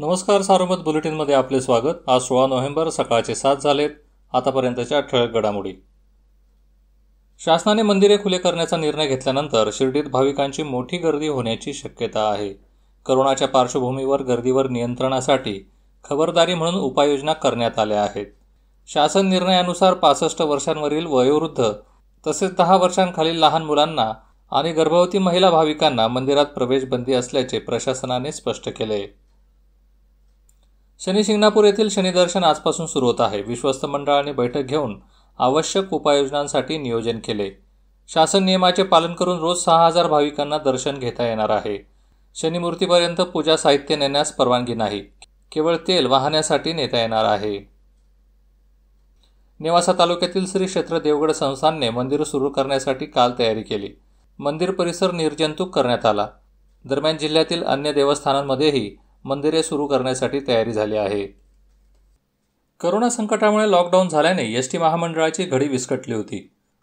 नमस्कार सारोमत बुलेटिनमध्ये आपले स्वागत आज सोळा नोव्हेंबर सकाळचे सात झालेत आतापर्यंतच्या ठळक घडामोडी शासनाने मंदिरे खुले करण्याचा निर्णय घेतल्यानंतर शिर्डीत भाविकांची मोठी गर्दी होण्याची शक्यता आहे करोनाच्या पार्श्वभूमीवर गर्दीवर नियंत्रणासाठी खबरदारी म्हणून उपाययोजना करण्यात आल्या आहेत शासन निर्णयानुसार पासष्ट वर्षांवरील वयोवृद्ध तसेच दहा वर्षांखालील लहान मुलांना आणि गर्भवती महिला भाविकांना मंदिरात प्रवेश बंदी असल्याचे प्रशासनाने स्पष्ट केले शनी शिंगणापूर येथील शनिदर्शन आजपासून सुरू होत आहे विश्वस्त मंडळाने बैठक घेऊन आवश्यक उपाययोजनांसाठी नियोजन केले शासन नियमाचे पालन करून रोज सहा हजार भाविकांना दर्शन घेता येणार आहे शनिमूर्तीपर्यंत पूजा साहित्य नेण्यास परवानगी नाही केवळ तेल वाहण्यासाठी नेता येणार आहे नेवासा तालुक्यातील श्री क्षेत्र देवगड संस्थानने मंदिर सुरू करण्यासाठी काल तयारी केली मंदिर परिसर निर्जंतुक करण्यात आला दरम्यान जिल्ह्यातील अन्य देवस्थानांमध्येही मंदिरे सुरू करण्यासाठी तयारी झाली आहे करोना संकटामुळे लॉकडाऊन झाल्याने एस टी महामंडळाची घडी विस्कटली होती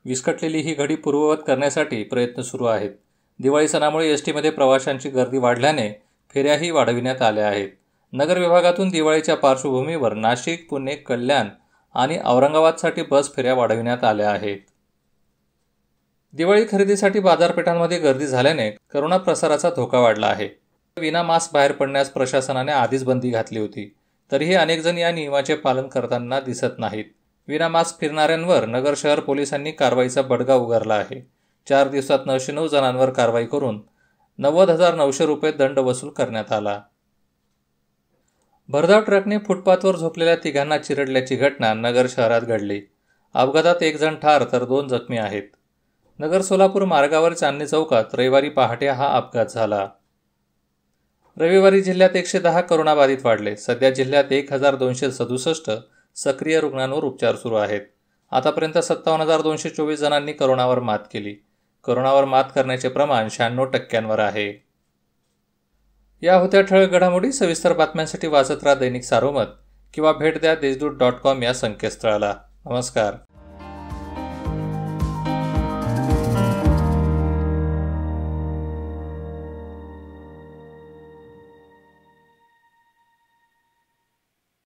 विस्कटलेली ही घडी पूर्ववत करण्यासाठी प्रयत्न सुरू आहेत दिवाळी सणामुळे एस टीमध्ये प्रवाशांची गर्दी वाढल्याने फेऱ्याही वाढविण्यात आल्या आहेत नगर विभागातून दिवाळीच्या पार्श्वभूमीवर नाशिक पुणे कल्याण आणि औरंगाबादसाठी बस फेऱ्या वाढविण्यात आल्या आहेत दिवाळी खरेदीसाठी बाजारपेठांमध्ये गर्दी झाल्याने करोना प्रसाराचा धोका वाढला आहे विना मास्क बाहेर पडण्यास प्रशासनाने आधीच बंदी घातली होती तरीही अनेकजण या नियमाचे पालन करताना दिसत नाहीत विना मास्क फिरणाऱ्यांवर नगर शहर पोलिसांनी कारवाईचा बडगा उगारला आहे चार दिवसात नऊशे नऊ जणांवर कारवाई करून नव्वद हजार नऊशे रुपये दंड वसूल करण्यात आला भरधाव ट्रकने फुटपाथवर झोपलेल्या तिघांना चिरडल्याची घटना नगर शहरात घडली अपघातात एक जण ठार तर दोन जखमी आहेत नगर सोलापूर मार्गावर चांदणी चौकात रविवारी पहाटे हा अपघात झाला रविवारी जिल्ह्यात एकशे दहा करोनाबाधित वाढले सध्या जिल्ह्यात एक हजार दोनशे सदुसष्ट सक्रिय रुग्णांवर उपचार सुरू आहेत आतापर्यंत सत्तावन्न हजार दोनशे चोवीस जणांनी करोनावर मात केली करोनावर मात करण्याचे प्रमाण शहाण्णव टक्क्यांवर आहे या होत्या ठळक घडामोडी सविस्तर बातम्यांसाठी वाचत राहा दैनिक सारोमत किंवा भेट द्या देशदूत डॉट कॉम या संकेतस्थळाला नमस्कार